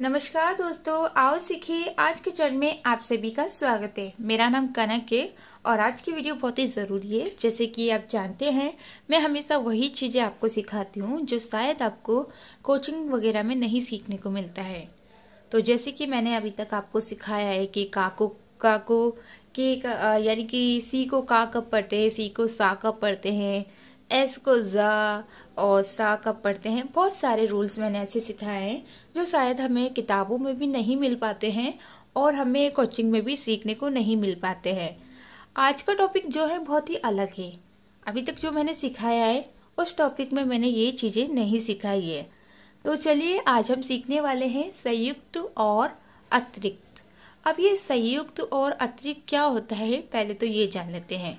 नमस्कार दोस्तों आओ सीखिए आज के चरण में आप सभी का स्वागत है मेरा नाम कनक है और आज की वीडियो बहुत ही ज़रूरी है जैसे कि आप जानते हैं मैं हमेशा वही चीज़ें आपको सिखाती हूँ जो शायद आपको कोचिंग वगैरह में नहीं सीखने को मिलता है तो जैसे कि मैंने अभी तक आपको सिखाया है कि काको काको के यानी कि सी को का कब पढ़ते हैं सी को सा कब पढ़ते हैं एस को ज़ा और सा कब पढ़ते हैं बहुत सारे रूल्स मैंने ऐसे सिखाए हैं जो शायद हमें किताबों में भी नहीं मिल पाते हैं और हमें कोचिंग में भी सीखने को नहीं मिल पाते हैं आज का टॉपिक जो है बहुत ही अलग है अभी तक जो मैंने सिखाया है उस टॉपिक में मैंने ये चीज़ें नहीं सिखाई है तो चलिए आज हम सीखने वाले हैं संयुक्त और अतिरिक्त अब ये संयुक्त और अतिरिक्त क्या होता है पहले तो ये जान लेते हैं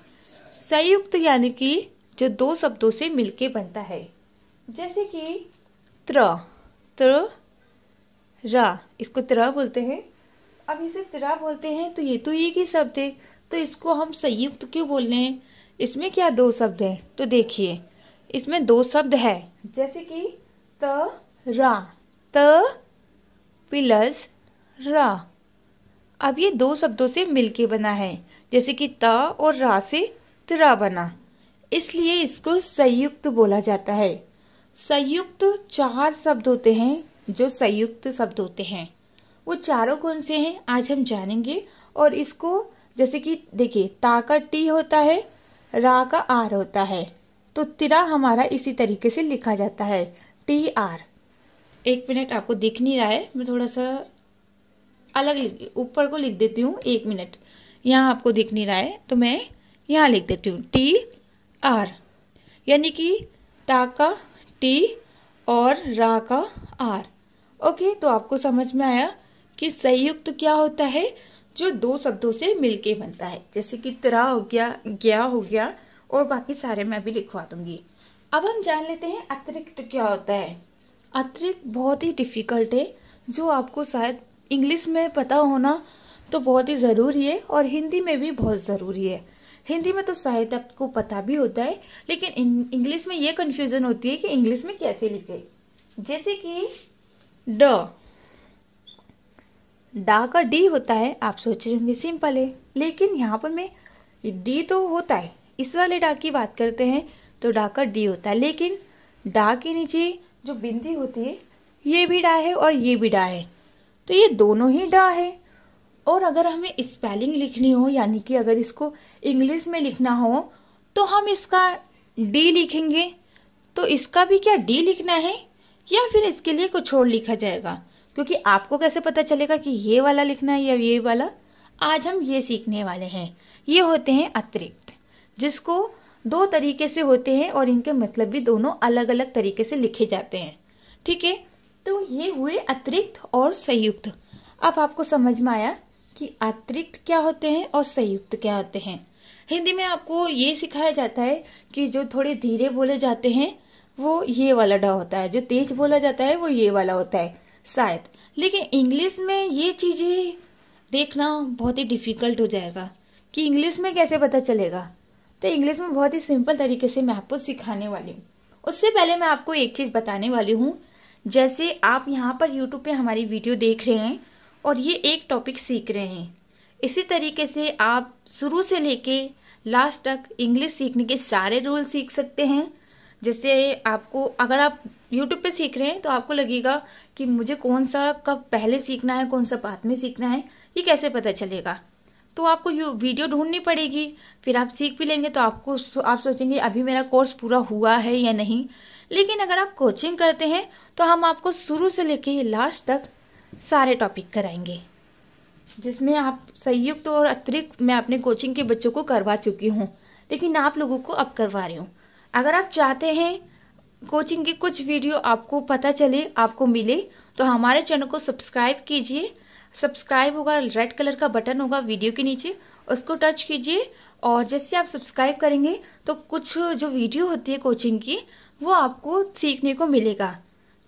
संयुक्त यानी कि जो दो शब्दों से मिलके बनता है जैसे कि त्र त्र रा इसको त्र बोलते हैं अब इसे त्र बोलते हैं तो ये तो एक ही शब्द है तो इसको हम संयुक्त तो क्यों बोल रहे हैं इसमें क्या दो शब्द है तो देखिए इसमें दो शब्द है जैसे कि त रा त प्लस र अब ये दो शब्दों से मिलके बना है जैसे कि त और रा से त्र बना इसलिए इसको संयुक्त बोला जाता है संयुक्त चार शब्द होते हैं जो संयुक्त शब्द होते हैं वो चारों कौन से हैं आज हम जानेंगे और इसको जैसे कि देखिए ता का टी होता है रा का आर होता है तो तिरा हमारा इसी तरीके से लिखा जाता है टी आर एक मिनट आपको दिख नहीं रहा है मैं थोड़ा सा अलग ऊपर को लिख देती हूँ एक मिनट यहाँ आपको दिख नहीं रहा है तो मैं यहाँ लिख देती हूँ टी आर यानी कि टा का टी और रा का आर ओके तो आपको समझ में आया कि संयुक्त तो क्या होता है जो दो शब्दों से मिलके बनता है जैसे कि तरा हो गया गया हो गया और बाकी सारे मैं भी लिखवा दूंगी अब हम जान लेते हैं अतिरिक्त क्या होता है अतिरिक्त बहुत ही डिफिकल्ट है जो आपको शायद इंग्लिश में पता होना तो बहुत ही ज़रूरी है और हिंदी में भी बहुत ज़रूरी है हिंदी में तो साहित्य आपको पता भी होता है लेकिन इंग्लिश में ये कंफ्यूजन होती है कि इंग्लिश में कैसे लिखे जैसे कि ड डा का डी होता है आप सोच रहे होंगे सिंपल है लेकिन यहाँ पर मैं डी तो होता है इस वाले डा की बात करते हैं तो डा का डी होता है लेकिन डा के नीचे जो बिंदी होती है ये भी डा है और ये भी डा है तो ये दोनों ही डा है और अगर हमें स्पेलिंग लिखनी हो यानी कि अगर इसको इंग्लिश में लिखना हो तो हम इसका डी लिखेंगे तो इसका भी क्या डी लिखना है या फिर इसके लिए कुछ और लिखा जाएगा क्योंकि आपको कैसे पता चलेगा कि ये वाला लिखना है या ये वाला आज हम ये सीखने वाले हैं ये होते हैं अतिरिक्त जिसको दो तरीके से होते हैं और इनके मतलब भी दोनों अलग अलग तरीके से लिखे जाते हैं ठीक है तो ये हुए अतिरिक्त और संयुक्त अब आपको समझ में आया कि अतिरिक्त क्या होते हैं और संयुक्त क्या होते हैं हिंदी में आपको ये सिखाया जाता है कि जो थोड़े धीरे बोले जाते हैं वो ये वाला डा होता है जो तेज बोला जाता है वो ये वाला होता है शायद लेकिन इंग्लिश में ये चीज़ें देखना बहुत ही डिफिकल्ट हो जाएगा कि इंग्लिश में कैसे पता चलेगा तो इंग्लिश में बहुत ही सिंपल तरीके से मैं आपको सिखाने वाली हूँ उससे पहले मैं आपको एक चीज़ बताने वाली हूँ जैसे आप यहाँ पर यूट्यूब पे हमारी वीडियो देख रहे हैं और ये एक टॉपिक सीख रहे हैं इसी तरीके से आप शुरू से लेके लास्ट तक इंग्लिश सीखने के सारे रूल सीख सकते हैं जैसे आपको अगर आप यूट्यूब पे सीख रहे हैं तो आपको लगेगा कि मुझे कौन सा कब पहले सीखना है कौन सा बाद में सीखना है ये कैसे पता चलेगा तो आपको वीडियो ढूंढनी पड़ेगी फिर आप सीख भी लेंगे तो आपको आप सोचेंगे अभी मेरा कोर्स पूरा हुआ है या नहीं लेकिन अगर आप कोचिंग करते हैं तो हम आपको शुरू से लेके लास्ट तक सारे टॉपिक कराएंगे जिसमें आप संयुक्त तो और अतिरिक्त मैं अपने कोचिंग के बच्चों को करवा चुकी हूँ लेकिन आप लोगों को अब करवा रही हूँ अगर आप चाहते हैं कोचिंग की कुछ वीडियो आपको पता चले आपको मिले तो हमारे चैनल को सब्सक्राइब कीजिए सब्सक्राइब होगा रेड कलर का बटन होगा वीडियो के नीचे उसको टच कीजिए और जैसे आप सब्सक्राइब करेंगे तो कुछ जो वीडियो होती है कोचिंग की वो आपको सीखने को मिलेगा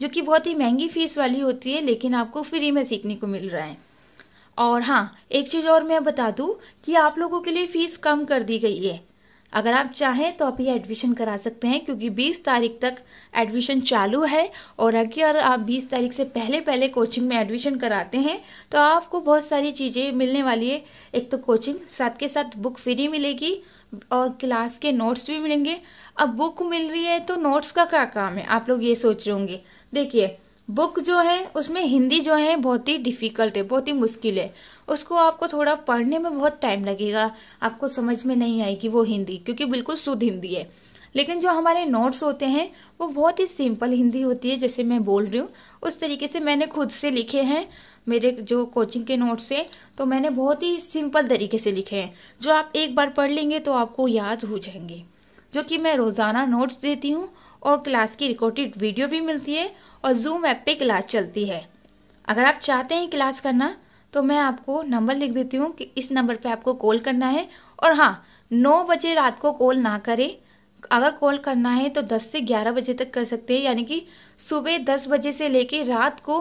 जो कि बहुत ही महंगी फीस वाली होती है लेकिन आपको फ्री में सीखने को मिल रहा है और हाँ एक चीज़ और मैं बता दूँ कि आप लोगों के लिए फीस कम कर दी गई है अगर आप चाहें तो आप ये एडमिशन करा सकते हैं क्योंकि 20 तारीख तक एडमिशन चालू है और अगर आप 20 तारीख से पहले पहले कोचिंग में एडमिशन कराते हैं तो आपको बहुत सारी चीज़ें मिलने वाली है एक तो कोचिंग साथ के साथ बुक फ्री मिलेगी और क्लास के नोट्स भी मिलेंगे अब बुक मिल रही है तो नोट्स का क्या काम है आप लोग ये सोच रहे होंगे देखिए बुक जो है उसमें हिंदी जो है बहुत ही डिफिकल्ट है बहुत ही मुश्किल है उसको आपको थोड़ा पढ़ने में बहुत टाइम लगेगा आपको समझ में नहीं आएगी वो हिंदी क्योंकि बिल्कुल शुद्ध हिंदी है लेकिन जो हमारे नोट्स होते हैं वो बहुत ही सिंपल हिंदी होती है जैसे मैं बोल रही हूँ उस तरीके से मैंने खुद से लिखे हैं मेरे जो कोचिंग के नोट्स है तो मैंने बहुत ही सिंपल तरीके से लिखे हैं जो आप एक बार पढ़ लेंगे तो आपको याद हो जाएंगे जो कि मैं रोज़ाना नोट्स देती हूँ और क्लास की रिकॉर्डेड वीडियो भी मिलती है और जूम ऐप पे क्लास चलती है अगर आप चाहते हैं क्लास करना तो मैं आपको नंबर लिख देती हूँ कि इस नंबर पे आपको कॉल करना है और हाँ नौ बजे रात को कॉल ना करें अगर कॉल करना है तो 10 से 11 बजे तक कर सकते हैं यानी कि सुबह 10 बजे से लेके रात को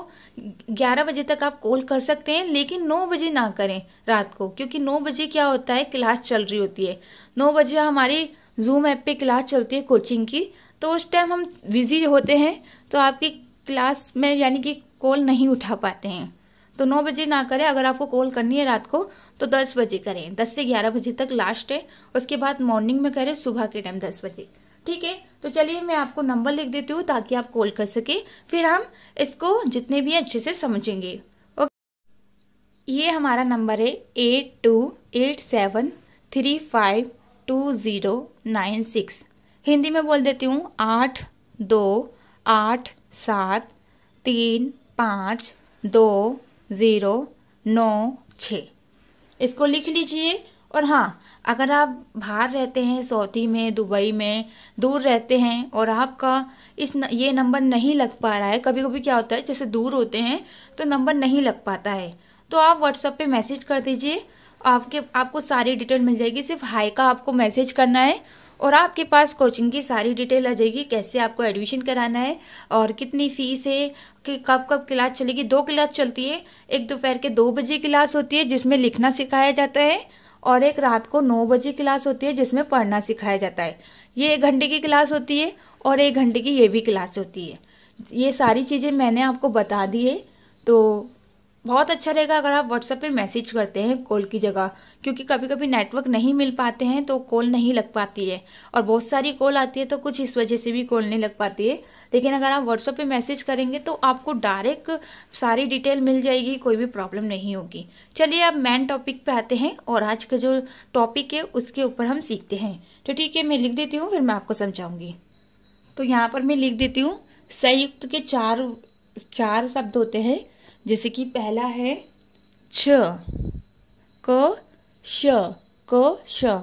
11 बजे तक आप कॉल कर सकते हैं लेकिन 9 बजे ना करें रात को क्योंकि 9 बजे क्या होता है क्लास चल रही होती है 9 बजे हमारी जूम ऐप पे क्लास चलती है कोचिंग की तो उस टाइम हम बिजी होते हैं तो आपकी क्लास में यानी कि कॉल नहीं उठा पाते हैं तो नौ बजे ना करें अगर आपको कॉल करनी है रात को तो दस बजे करें दस से ग्यारह बजे तक लास्ट है उसके बाद मॉर्निंग में करें सुबह के टाइम दस बजे ठीक है तो चलिए मैं आपको नंबर लिख देती हूँ ताकि आप कॉल कर सके फिर हम इसको जितने भी अच्छे से समझेंगे ओके ये हमारा नंबर है eight two eight seven three five two zero nine six Hindi में बोल देती हूँ आठ दो आठ सात तीन पाँच दो ज़ीरो नौ छ इसको लिख लीजिए और हाँ अगर आप बाहर रहते हैं सऊदी में दुबई में दूर रहते हैं और आपका इस न, ये नंबर नहीं लग पा रहा है कभी कभी क्या होता है जैसे दूर होते हैं तो नंबर नहीं लग पाता है तो आप व्हाट्सएप पे मैसेज कर दीजिए आपके आपको सारी डिटेल मिल जाएगी सिर्फ हाई का आपको मैसेज करना है और आपके पास कोचिंग की सारी डिटेल आ जाएगी कैसे आपको एडमिशन कराना है और कितनी फीस है कि कब कब क्लास चलेगी दो क्लास चलती है एक दोपहर के दो बजे क्लास होती है जिसमें लिखना सिखाया जाता है और एक रात को नौ बजे क्लास होती है जिसमें पढ़ना सिखाया जाता है ये एक घंटे की क्लास होती है और एक घंटे की ये भी क्लास होती है ये सारी चीज़ें मैंने आपको बता दी है तो बहुत अच्छा रहेगा अगर आप व्हाट्सएप पे मैसेज करते हैं कॉल की जगह क्योंकि कभी कभी नेटवर्क नहीं मिल पाते हैं तो कॉल नहीं लग पाती है और बहुत सारी कॉल आती है तो कुछ इस वजह से भी कॉल नहीं लग पाती है लेकिन अगर आप व्हाट्सएप पे मैसेज करेंगे तो आपको डायरेक्ट सारी डिटेल मिल जाएगी कोई भी प्रॉब्लम नहीं होगी चलिए अब मेन टॉपिक पे आते हैं और आज का जो टॉपिक है उसके ऊपर हम सीखते हैं तो ठीक है मैं लिख देती हूँ फिर मैं आपको समझाऊंगी तो यहाँ पर मैं लिख देती हूँ संयुक्त के चार चार शब्द होते हैं जैसे कि पहला है छ क श क श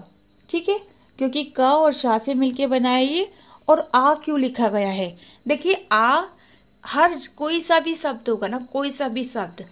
ठीक है क्योंकि क और शाह से मिलके बनाया ये और आ क्यों लिखा गया है देखिए आ हर कोई सा भी शब्द होगा ना कोई सा भी शब्द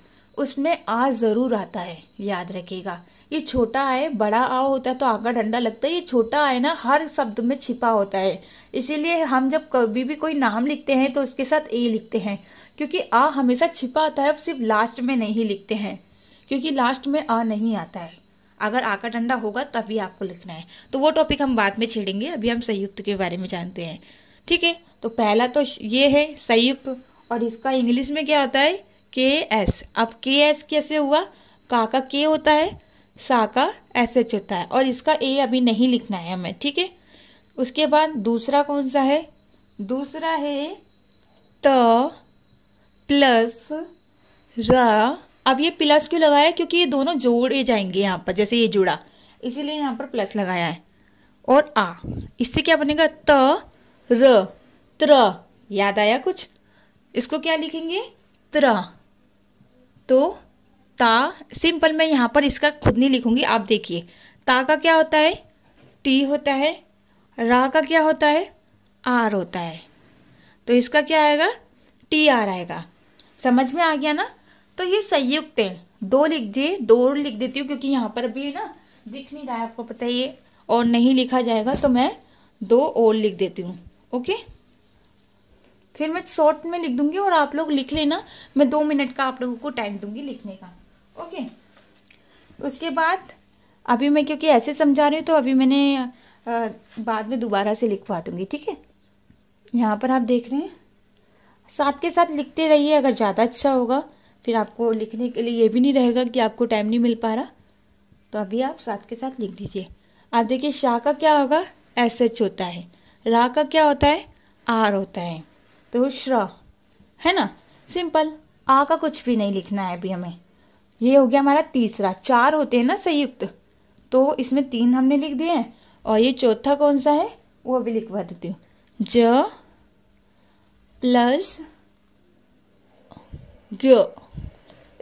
उसमें आ जरूर आता है याद रखिएगा ये छोटा आए बड़ा आ होता है तो आगा डंडा लगता है ये छोटा आए ना हर शब्द में छिपा होता है इसीलिए हम जब कभी भी कोई नाम लिखते हैं तो उसके साथ ए लिखते हैं क्योंकि आ हमेशा छिपा आता है सिर्फ लास्ट में नहीं लिखते हैं क्योंकि लास्ट में आ नहीं आता है अगर आका ठंडा होगा तभी आपको लिखना है तो वो टॉपिक हम बाद में छेड़ेंगे अभी हम संयुक्त के बारे में जानते हैं ठीक है तो पहला तो ये है संयुक्त और इसका इंग्लिश में क्या होता है के एस अब के एस कैसे हुआ का का के होता है सा का एस एच होता है और इसका ए अभी नहीं लिखना है हमें ठीक है उसके बाद दूसरा कौन सा है दूसरा है त प्लस र अब ये प्लस क्यों लगाया क्योंकि ये दोनों जोड़े जाएंगे यहाँ पर जैसे ये जुड़ा इसीलिए यहाँ पर प्लस लगाया है और आ इससे क्या बनेगा त र त्र याद आया कुछ इसको क्या लिखेंगे त्र तो ता सिंपल मैं यहाँ पर इसका खुद नहीं लिखूंगी आप देखिए ता का क्या होता है टी होता है रा का क्या होता है आर होता है तो इसका क्या आएगा टी आर आएगा समझ में आ गया ना तो ये संयुक्त है दो लिख दिए दो लिख देती हूँ क्योंकि यहाँ पर अभी ना दिख नहीं रहा है आपको पता है ये और नहीं लिखा जाएगा तो मैं दो और लिख देती हूँ ओके फिर मैं शॉर्ट में लिख दूंगी और आप लोग लिख लेना मैं दो मिनट का आप लोगों को टाइम दूंगी लिखने का ओके उसके बाद अभी मैं क्योंकि ऐसे समझा रही हूँ तो अभी मैंने आ, बाद में दोबारा से लिखवा दूंगी ठीक है यहाँ पर आप देख रहे हैं साथ के साथ लिखते रहिए अगर ज़्यादा अच्छा होगा फिर आपको लिखने के लिए ये भी नहीं रहेगा कि आपको टाइम नहीं मिल पा रहा तो अभी आप साथ के साथ लिख दीजिए आप देखिए शाह का क्या होगा एस एच होता है रा का क्या होता है आर होता है तो श्र है ना सिंपल आ का कुछ भी नहीं लिखना है अभी हमें ये हो गया हमारा तीसरा चार होते हैं ना संयुक्त तो इसमें तीन हमने लिख दिए हैं और ये चौथा कौन सा है वो अभी लिखवा देती हूँ ज प्लस ग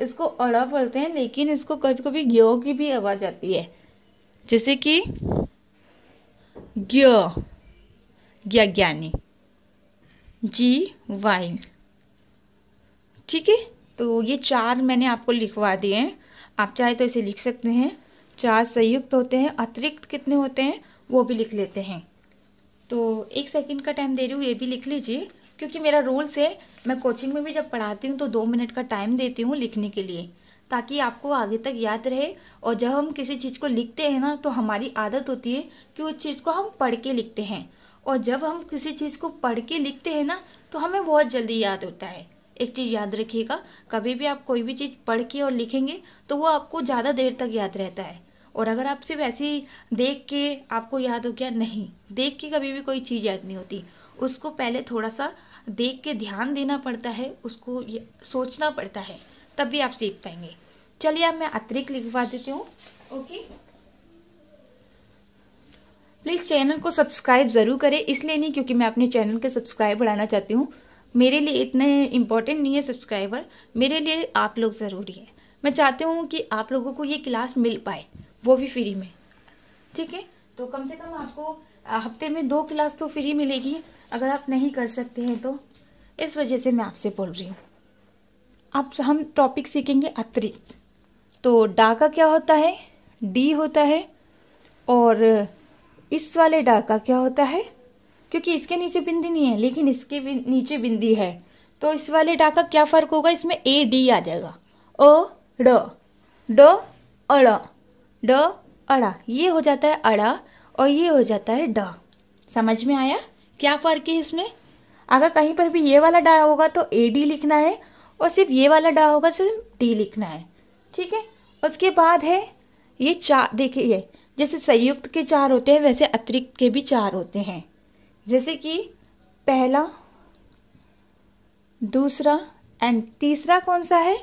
इसको अड़ा बोलते हैं लेकिन इसको कभी कभी ग्यो की भी आवाज आती है जैसे कि ग्यो ज्ञानी जी वाइन ठीक है तो ये चार मैंने आपको लिखवा दिए हैं आप चाहे तो इसे लिख सकते हैं चार संयुक्त होते हैं अतिरिक्त कितने होते हैं वो भी लिख लेते हैं तो एक सेकंड का टाइम दे रही हूँ ये भी लिख लीजिए क्योंकि मेरा रूल्स है मैं कोचिंग में भी जब पढ़ाती हूँ तो दो मिनट का टाइम देती हूँ लिखने के लिए ताकि आपको आगे तक याद रहे और जब हम किसी चीज़ को लिखते हैं ना तो हमारी आदत होती है कि उस चीज़ को हम पढ़ के लिखते हैं और जब हम किसी चीज़ को पढ़ के लिखते हैं ना तो हमें बहुत जल्दी याद होता है एक चीज़ याद रखिएगा कभी भी आप कोई भी चीज़ पढ़ के और लिखेंगे तो वो आपको ज़्यादा देर तक याद रहता है और अगर आप सिर्फ ऐसे ही देख के आपको याद हो गया नहीं देख के कभी भी कोई चीज़ याद नहीं होती उसको पहले थोड़ा सा देख के ध्यान देना पड़ता है उसको सोचना पड़ता है तब भी आप सीख पाएंगे चलिए अब मैं अतिरिक्त लिखवा देती हूँ ओके प्लीज़ चैनल को सब्सक्राइब ज़रूर करें इसलिए नहीं क्योंकि मैं अपने चैनल के सब्सक्राइब बढ़ाना चाहती हूँ मेरे लिए इतने इम्पोर्टेंट नहीं है सब्सक्राइबर मेरे लिए आप लोग ज़रूरी है मैं चाहती हूँ कि आप लोगों को ये क्लास मिल पाए वो भी फ्री में ठीक है तो कम से कम आपको हफ्ते में दो क्लास तो फ्री मिलेगी अगर आप नहीं कर सकते हैं तो इस वजह से मैं आपसे बोल रही हूँ आप हम टॉपिक सीखेंगे अतिरिक्त तो डा का क्या होता है डी होता है और इस वाले डा का क्या होता है क्योंकि इसके नीचे बिंदी नहीं है लेकिन इसके नीचे बिंदी है तो इस वाले डा का क्या फर्क होगा इसमें ए डी आ जाएगा ओ ड ड अड़ा ड अड़ा ये हो जाता है अड़ा और ये हो जाता है ड समझ में आया क्या फर्क है इसमें अगर कहीं पर भी ये वाला डा होगा तो ए डी लिखना है और सिर्फ ये वाला डा होगा तो सिर्फ डी लिखना है ठीक है उसके बाद है ये चार देखिए ये जैसे संयुक्त के चार होते हैं वैसे अतिरिक्त के भी चार होते हैं जैसे कि पहला दूसरा एंड तीसरा कौन सा है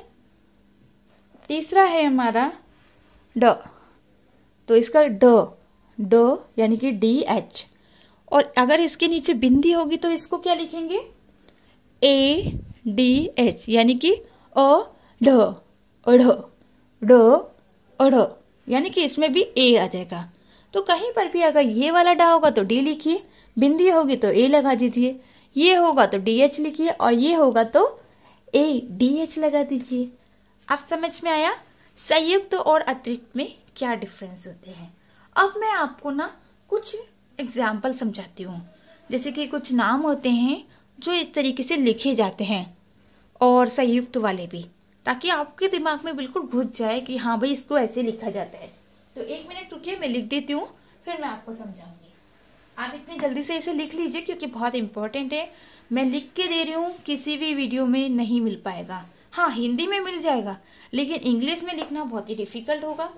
तीसरा है हमारा ड तो इसका ड ड यानी कि डी एच और अगर इसके नीचे बिंदी होगी तो इसको क्या लिखेंगे ए डी एच यानी कि अ ढ अढ़ ड अढ़ यानी कि इसमें भी ए आ जाएगा तो कहीं पर भी अगर ये वाला डा होगा तो डी लिखिए बिंदी होगी तो ए लगा दीजिए ये होगा तो डी एच लिखिए और ये होगा तो ए डी एच लगा दीजिए आप समझ में आया संयुक्त तो और अतिरिक्त में क्या डिफरेंस होते हैं अब मैं आपको ना कुछ एग्जाम्पल समझाती हूँ जैसे कि कुछ नाम होते हैं जो इस तरीके से लिखे जाते हैं और संयुक्त वाले भी ताकि आपके दिमाग में बिल्कुल घुस जाए कि हाँ भाई इसको ऐसे लिखा जाता है तो एक मिनट रुकिए मैं लिख देती हूँ फिर मैं आपको समझाऊंगी आप इतनी जल्दी से इसे लिख लीजिए क्योंकि बहुत इंपॉर्टेंट है मैं लिख के दे रही हूँ किसी भी वीडियो में नहीं मिल पाएगा हाँ हिंदी में मिल जाएगा लेकिन इंग्लिश में लिखना बहुत ही डिफिकल्ट होगा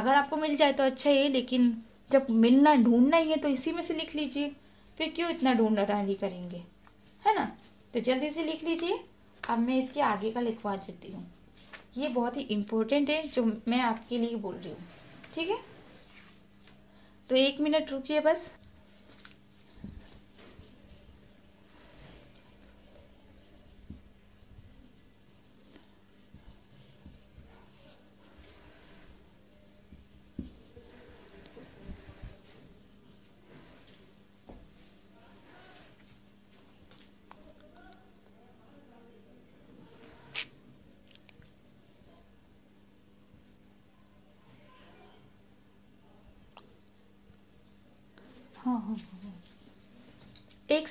अगर आपको मिल जाए तो अच्छा है लेकिन जब मिलना ढूंढना ही है तो इसी में से लिख लीजिए फिर क्यों इतना ढूंढना डाली करेंगे है ना तो जल्दी से लिख लीजिए अब मैं इसके आगे का लिखवा देती हूँ ये बहुत ही इम्पोर्टेंट है जो मैं आपके लिए बोल रही हूँ ठीक है तो एक मिनट रुकिए बस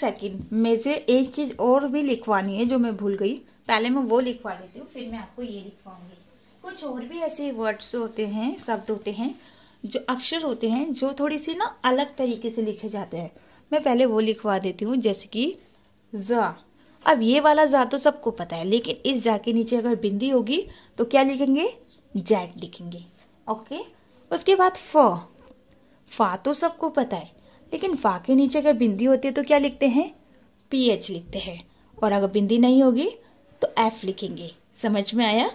सेकेंड मुझे एक चीज और भी लिखवानी है जो मैं भूल गई पहले मैं वो लिखवा लेती हूँ फिर मैं आपको ये लिखवाऊंगी कुछ और भी ऐसे वर्ड्स होते हैं शब्द होते हैं जो अक्षर होते हैं जो थोड़ी सी ना अलग तरीके से लिखे जाते हैं मैं पहले वो लिखवा देती हूँ जैसे कि जा अब ये वाला जा तो सबको पता है लेकिन इस जा के नीचे अगर बिंदी होगी तो क्या लिखेंगे जैट लिखेंगे ओके उसके बाद फ फा तो सबको पता है लेकिन वा के नीचे अगर बिंदी होती है तो क्या लिखते हैं पी एच लिखते हैं और अगर बिंदी नहीं होगी तो एफ लिखेंगे समझ में आया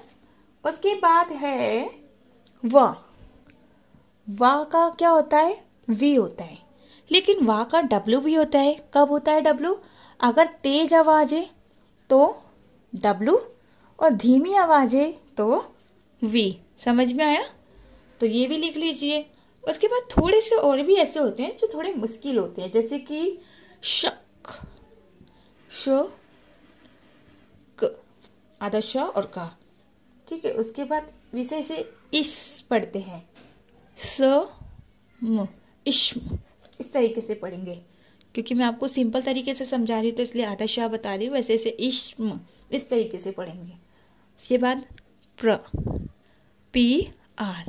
उसके बाद है व वा का क्या होता है वी होता है लेकिन वा का डब्ल्यू भी होता है कब होता है डब्ल्यू अगर तेज आवाज है तो डब्ल्यू और धीमी आवाज है तो वी समझ में आया तो ये भी लिख लीजिए उसके बाद थोड़े से और भी ऐसे होते हैं जो थोड़े मुश्किल होते हैं जैसे कि शक श क आधा श और का ठीक है उसके बाद विषय से इस पढ़ते हैं स म इश्म इस तरीके से पढ़ेंगे क्योंकि मैं आपको सिंपल तरीके से समझा रही हूँ तो इसलिए आधा शाह बता रही हूँ वैसे इसे इश्म इस तरीके से पढ़ेंगे उसके बाद प्र पी आर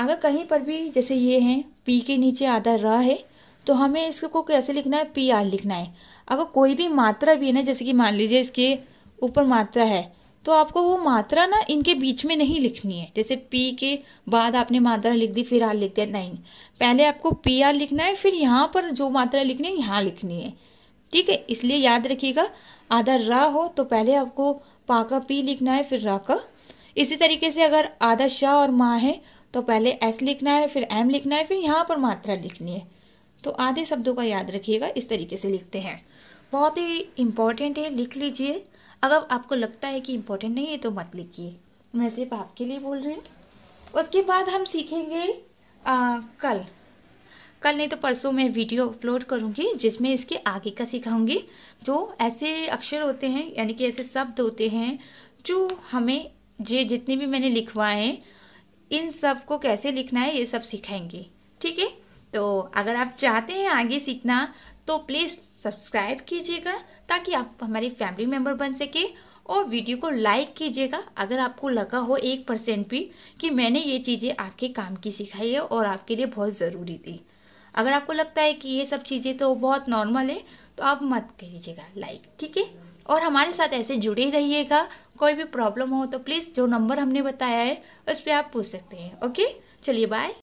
अगर कहीं पर भी जैसे ये है पी के नीचे आधा र है तो हमें इसको कैसे लिखना है पी आर लिखना है अगर कोई भी मात्रा भी है ना जैसे कि मान लीजिए इसके ऊपर मात्रा है तो आपको वो मात्रा ना इनके बीच में नहीं लिखनी है जैसे पी के बाद आपने मात्रा लिख दी फिर आर लिख दिया नहीं पहले आपको पी आर लिखना है फिर यहाँ पर जो मात्रा लिखनी है यहाँ लिखनी है ठीक है इसलिए याद रखिएगा आधा रा हो तो पहले आपको पा का पी लिखना है फिर रा का इसी तरीके से अगर आधा शाह और माँ है तो पहले एस लिखना है फिर एम लिखना है फिर यहाँ पर मात्रा लिखनी है तो आधे शब्दों का याद रखिएगा इस तरीके से लिखते हैं बहुत ही इम्पोर्टेंट है लिख लीजिए अगर आपको लगता है कि इम्पोर्टेंट नहीं है तो मत लिखिए मैं सिर्फ आपके लिए बोल रही हूँ उसके बाद हम सीखेंगे आ, कल कल नहीं तो परसों मैं वीडियो अपलोड करूँगी जिसमें इसके आगे का सिखाऊंगी जो ऐसे अक्षर होते हैं यानी कि ऐसे शब्द होते हैं जो हमें जे जितने भी मैंने लिखवाए हैं इन सब को कैसे लिखना है ये सब सिखाएंगे ठीक है तो अगर आप चाहते हैं आगे सीखना तो प्लीज़ सब्सक्राइब कीजिएगा ताकि आप हमारी फैमिली मेंबर बन सके और वीडियो को लाइक कीजिएगा अगर आपको लगा हो एक परसेंट भी कि मैंने ये चीज़ें आपके काम की सिखाई है और आपके लिए बहुत ज़रूरी थी अगर आपको लगता है कि ये सब चीज़ें तो बहुत नॉर्मल है तो आप मत कीजिएगा लाइक ठीक है और हमारे साथ ऐसे जुड़े रहिएगा कोई भी प्रॉब्लम हो तो प्लीज़ जो नंबर हमने बताया है उस पर आप पूछ सकते हैं ओके चलिए बाय